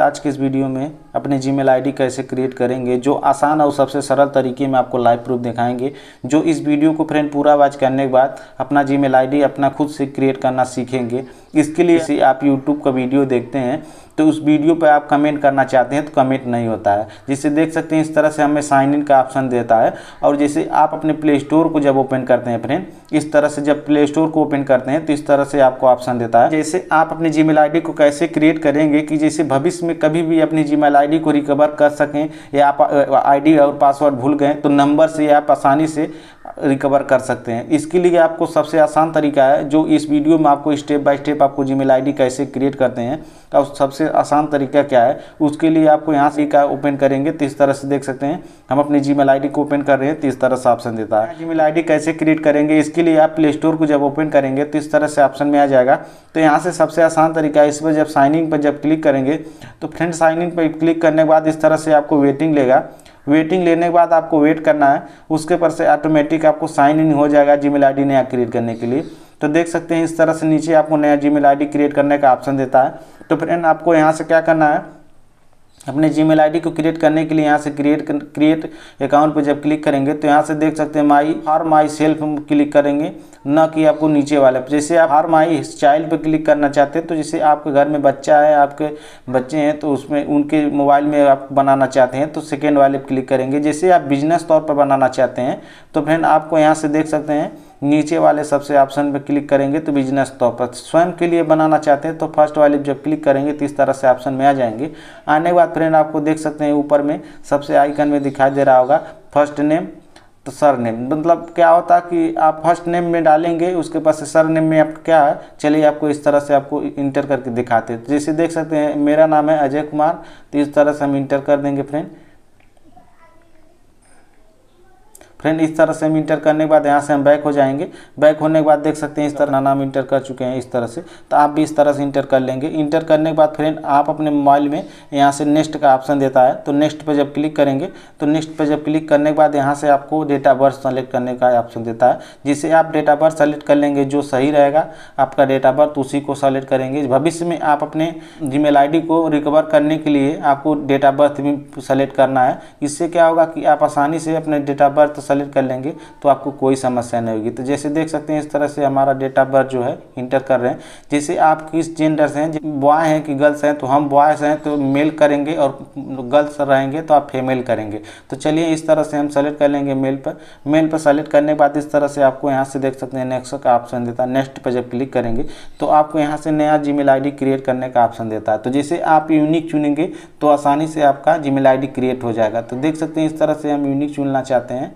आज के इस वीडियो में अपने जीमेल आईडी कैसे क्रिएट करेंगे जो आसान और सबसे सरल तरीके में आपको लाइव प्रूफ दिखाएंगे जो इस वीडियो को फ्रेंड पूरा वाच करने के बाद अपना जीमेल आईडी अपना खुद से क्रिएट करना सीखेंगे इसके लिए से आप यूट्यूब का वीडियो देखते हैं तो उस वीडियो पर आप कमेंट करना चाहते हैं तो कमेंट नहीं होता है जिससे देख सकते हैं इस तरह से हमें साइन इन का ऑप्शन देता है और जैसे आप अपने प्ले स्टोर को जब ओपन करते हैं फ्रेंड इस तरह से जब प्ले स्टोर को ओपन करते हैं तो इस तरह से आपको ऑप्शन देता है जैसे आप अपने जी मेल को कैसे क्रिएट करेंगे कि जैसे भविष्य में कभी भी अपनी जी मेल को रिकवर कर सकें या आप आई और पासवर्ड भूल गए तो नंबर से आप आसानी से रिकवर कर सकते हैं इसके लिए आपको सबसे आसान तरीका है जो इस वीडियो में आपको स्टेप बाय स्टेप आपको जीमेल आईडी कैसे क्रिएट करते हैं तो सबसे आसान तरीका क्या है उसके लिए आपको यहाँ से का ओपन करेंगे तो इस तरह से देख सकते हैं हम अपनी जीमेल आईडी को ओपन कर रहे हैं तो इस तरह से ऑप्शन देता है जीमेल आईडी कैसे क्रिएट करेंगे इसके लिए आप प्ले स्टोर को जब ओपन करेंगे तो इस तरह से ऑप्शन में आ जाएगा तो यहाँ से सबसे आसान तरीका है इस पर जब साइनिंग पर जब क्लिक करेंगे तो फ्रेंड साइनिंग पर क्लिक करने के बाद इस तरह से आपको वेटिंग लेगा वेटिंग लेने के बाद आपको वेट करना है उसके पर से ऑटोमेटिक आपको साइन इन हो जाएगा जीमेल आईडी नया क्रिएट करने के लिए तो देख सकते हैं इस तरह से नीचे आपको नया जी मेल क्रिएट करने का ऑप्शन देता है तो फ्रेंड आपको यहाँ से क्या करना है अपने जी मेल को क्रिएट करने के लिए यहाँ से क्रिएट क्रिएट अकाउंट पर जब क्लिक करेंगे तो यहाँ से देख सकते हैं माई हर माई सेल्फ क्लिक करेंगे ना कि आपको नीचे वाले जैसे आप हर माई चाइल्ड पर क्लिक करना चाहते हैं तो जैसे आपके घर में बच्चा है आपके बच्चे हैं तो उसमें उनके मोबाइल में आप बनाना चाहते हैं तो सेकेंड वाले पर क्लिक करेंगे जैसे आप बिजनेस तौर पर बनाना चाहते हैं तो फ्रेंड आपको यहाँ से देख सकते हैं नीचे वाले सबसे ऑप्शन पर क्लिक करेंगे तो बिजनेस तौर पर स्वयं के लिए बनाना चाहते हैं तो फर्स्ट वाले जब क्लिक करेंगे तो इस तरह से ऑप्शन में आ जाएंगे आने के बाद फ्रेंड आपको देख सकते हैं ऊपर में सबसे आइकन में दिखाई दे रहा होगा फर्स्ट नेम तो सर नेम मतलब क्या होता है कि आप फर्स्ट नेम में डालेंगे उसके पास सर नेम में आप क्या है चलिए आपको इस तरह से आपको इंटर करके दिखाते हैं जैसे देख सकते हैं मेरा नाम है अजय कुमार तो इस तरह से हम इंटर कर देंगे फ्रेंड फ्रेंड इस तरह से हम इंटर करने के बाद यहाँ से हम बैक हो जाएंगे बैक होने के बाद देख सकते हैं इस तरह नाम इंटर कर चुके हैं इस तरह से तो आप भी इस तरह से इंटर कर लेंगे इंटर करने के बाद फ्रेंड आप अपने मोबाइल में यहाँ से नेक्स्ट का ऑप्शन देता है तो नेक्स्ट पर जब क्लिक करेंगे तो नेक्स्ट पर जब क्लिक करने के बाद यहाँ से आपको डेटा बर्थ सेलेक्ट करने का ऑप्शन देता है जिसे आप डेटा बर्थ सेलेक्ट कर लेंगे जो सही रहेगा आपका डेटा बर्थ उसी को सेलेक्ट करेंगे भविष्य में आप अपने जी मेल को रिकवर करने के लिए आपको डेट ऑफ बर्थ भी सेलेक्ट करना है इससे क्या होगा कि आप आसानी से अपने डेट ऑफ बर्थ सेलेक्ट कर लेंगे तो आपको कोई समस्या नहीं होगी तो जैसे देख सकते हैं इस तरह से हमारा डेट ऑफ बर्थ जो है इंटर कर रहे हैं जैसे आप किस जेंडर से हैं बॉय हैं कि गर्ल्स हैं तो हम बॉयज़ हैं तो मेल करेंगे और गर्ल्स रहेंगे तो आप फीमेल करेंगे तो चलिए इस तरह से हम सेलेक्ट कर लेंगे मेल पर मेल पर सेलेक्ट करने के बाद इस तरह से आपको यहाँ से देख सकते हैं नेक्स्ट का ऑप्शन देता है नेक्स्ट पर जब क्लिक करेंगे तो आपको यहाँ से नया जी मेल क्रिएट करने का ऑप्शन देता है तो जैसे आप यूनिक चुनेंगे तो आसानी से आपका जी मेल क्रिएट हो जाएगा तो देख सकते हैं इस तरह से हम यूनिक चुनना चाहते हैं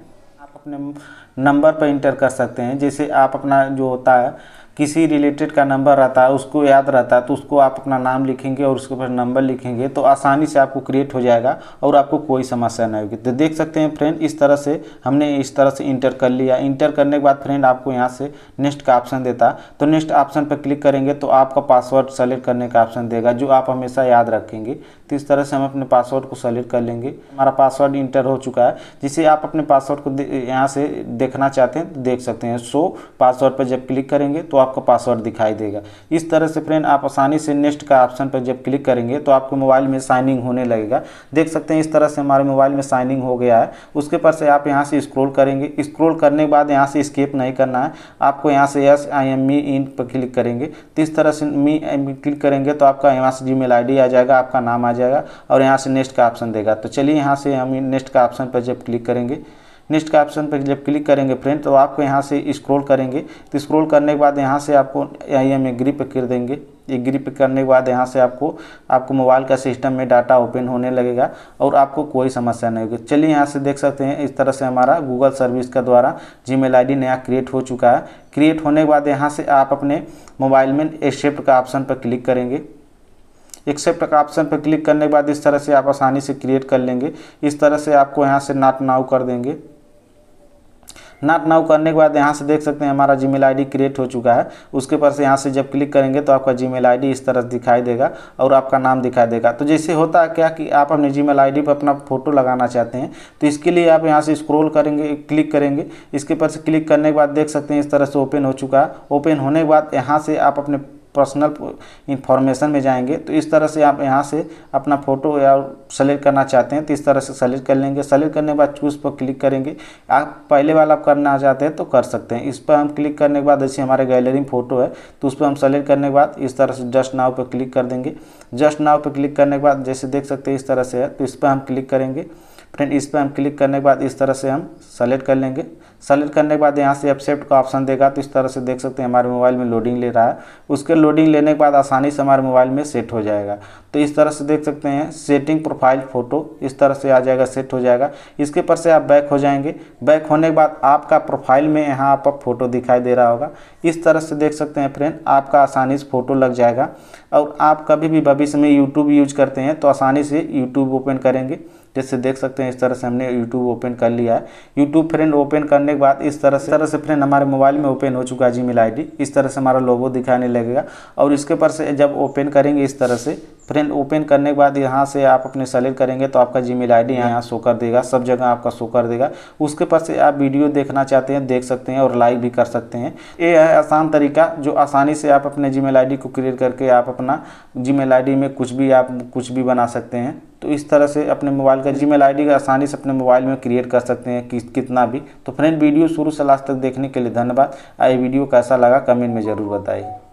अपने नंबर पर इंटर कर सकते हैं जैसे आप अपना जो होता है किसी रिलेटेड का नंबर आता है उसको याद रहता है तो उसको आप अपना नाम लिखेंगे और उसके पास नंबर लिखेंगे तो आसानी से आपको क्रिएट हो जाएगा और आपको कोई समस्या नहीं होगी तो देख सकते हैं फ्रेंड इस तरह से हमने इस तरह से इंटर कर लिया इंटर करने के बाद फ्रेंड आपको यहाँ से नेक्स्ट का ऑप्शन देता तो नेक्स्ट ऑप्शन पर क्लिक करेंगे तो आपका पासवर्ड सेलेक्ट करने का ऑप्शन देगा जो आप हमेशा याद रखेंगे तो इस तरह से हम अपने पासवर्ड को सेलेक्ट कर लेंगे हमारा पासवर्ड इंटर हो चुका है जिसे आप अपने पासवर्ड को यहाँ से देखना चाहते हैं तो देख सकते हैं सो पासवर्ड पर जब क्लिक करेंगे तो आपको पासवर्ड दिखाई देगा इस तरह से फ्रेंड आप आसानी से नेक्स्ट का ऑप्शन पर जब क्लिक करेंगे तो आपके मोबाइल में साइनिंग होने लगेगा देख सकते हैं इस तरह से हमारे मोबाइल में साइनिंग हो गया है उसके पर से आप यहाँ से स्क्रोल करेंगे स्क्रोल करने के बाद यहाँ से स्केप नहीं करना है आपको यहाँ से यस आई एम मी इन पर क्लिक करेंगे तो इस तरह से मी क्लिक करेंगे तो आपका यहाँ से जी मेल आ जाएगा आपका नाम आ जाएगा और यहाँ से नेक्स्ट का ऑप्शन देगा तो चलिए यहाँ से हम नेक्स्ट का ऑप्शन पर जब क्लिक करेंगे नेक्स्ट का ऑप्शन पर जब क्लिक करेंगे फ्रेंड तो आपको यहाँ से स्क्रॉल करेंगे तो स्क्रॉल करने के बाद यहाँ से आपको आई एम एग्री पर कर देंगे एग्री पे करने के बाद यहाँ से आपको आपको मोबाइल का सिस्टम में डाटा ओपन होने लगेगा और आपको कोई समस्या नहीं होगी चलिए यहाँ से देख सकते हैं इस तरह से हमारा गूगल सर्विस का द्वारा जी मेल नया क्रिएट हो चुका है क्रिएट होने के बाद यहाँ से आप अपने मोबाइल में एक्सेप्ट का ऑप्शन पर क्लिक करेंगे एक्सेप्ट का ऑप्शन पर क्लिक करने के बाद इस तरह से आप आसानी से क्रिएट कर लेंगे इस तरह से आपको यहाँ से नाट नाउ कर देंगे नॉट नाउ करने के बाद यहाँ से देख सकते हैं हमारा जी मेल क्रिएट हो चुका है उसके पर से यहाँ से जब क्लिक करेंगे तो आपका जी मेल इस तरह दिखाई देगा और आपका नाम दिखाई देगा तो जैसे होता है क्या कि आप अपने जी मेल पर अपना फोटो लगाना चाहते हैं तो इसके लिए आप यहाँ से स्क्रोल करेंगे क्लिक करेंगे इसके पर से क्लिक करने के बाद देख सकते हैं इस तरह से ओपन हो चुका है ओपन होने के बाद यहाँ से आप अपने पर्सनल इंफॉर्मेशन में जाएंगे तो इस तरह से आप यहाँ से अपना फ़ोटो या सेलेक्ट करना चाहते हैं तो इस तरह से सेलेक्ट कर लेंगे सेलेक्ट करने के बाद चूज़ पर क्लिक करेंगे आप पहले वाला आप करना चाहते हैं तो कर सकते हैं इस पर हम क्लिक करने के बाद जैसे हमारे गैलरी में फ़ोटो है तो उस पर हम सेलेक्ट करने के बाद इस तरह से जस्ट नाव पर क्लिक कर देंगे जस्ट नाव पर क्लिक करने के बाद जैसे देख सकते हैं इस तरह से है तो इस पर हम क्लिक करेंगे फ्रेंड इस पर हम क्लिक करने के बाद इस तरह से हम सेलेक्ट कर लेंगे सेलेक्ट करने के बाद यहाँ से एक्सेप्ट का ऑप्शन देगा तो इस तरह से देख सकते हैं हमारे मोबाइल में लोडिंग ले रहा है उसके लोडिंग लेने के बाद आसानी से हमारे मोबाइल में सेट हो जाएगा तो इस तरह से देख सकते हैं सेटिंग प्रोफाइल फ़ोटो इस तरह से आ जाएगा सेट हो जाएगा इसके पर से आप बैक हो जाएंगे बैक होने के बाद आपका प्रोफाइल में यहाँ आप फ़ोटो दिखाई दे रहा होगा इस तरह से देख सकते हैं फ्रेंड आपका आसानी से फ़ोटो लग जाएगा और आप कभी भी भविष्य में यूट्यूब यूज करते हैं तो आसानी से यूट्यूब ओपन करेंगे जैसे देख सकते हैं इस तरह से हमने यूट्यूब ओपन कर लिया है यूट्यूब फ्रेंड ओपन करने के बाद इस तरह से तरह से फ्रेंड हमारे मोबाइल में ओपन हो चुका है जी मेल इस तरह से हमारा लोगो दिखाने लगेगा और इसके पर से जब ओपन करेंगे इस तरह से फ्रेंड ओपन करने के बाद यहाँ से आप अपने सेलेक्ट करेंगे तो आपका जी मेल आई डी यहाँ शो कर देगा सब जगह आपका शो कर देगा उसके पास से आप वीडियो देखना चाहते हैं देख सकते हैं और लाइक भी कर सकते हैं ये है आसान तरीका जो आसानी से आप अपने जी मेल आई डी को क्रिएट करके आप अपना जी मेल आई डी में कुछ भी आप कुछ भी बना सकते हैं तो इस तरह से अपने मोबाइल का जी मेल आई आसानी से अपने मोबाइल में क्रिएट कर सकते हैं कि कितना भी तो फ्रेंड वीडियो शुरू से लास्ट तक देखने के लिए धन्यवाद आई वीडियो कैसा लगा कमेंट में ज़रूर बताइए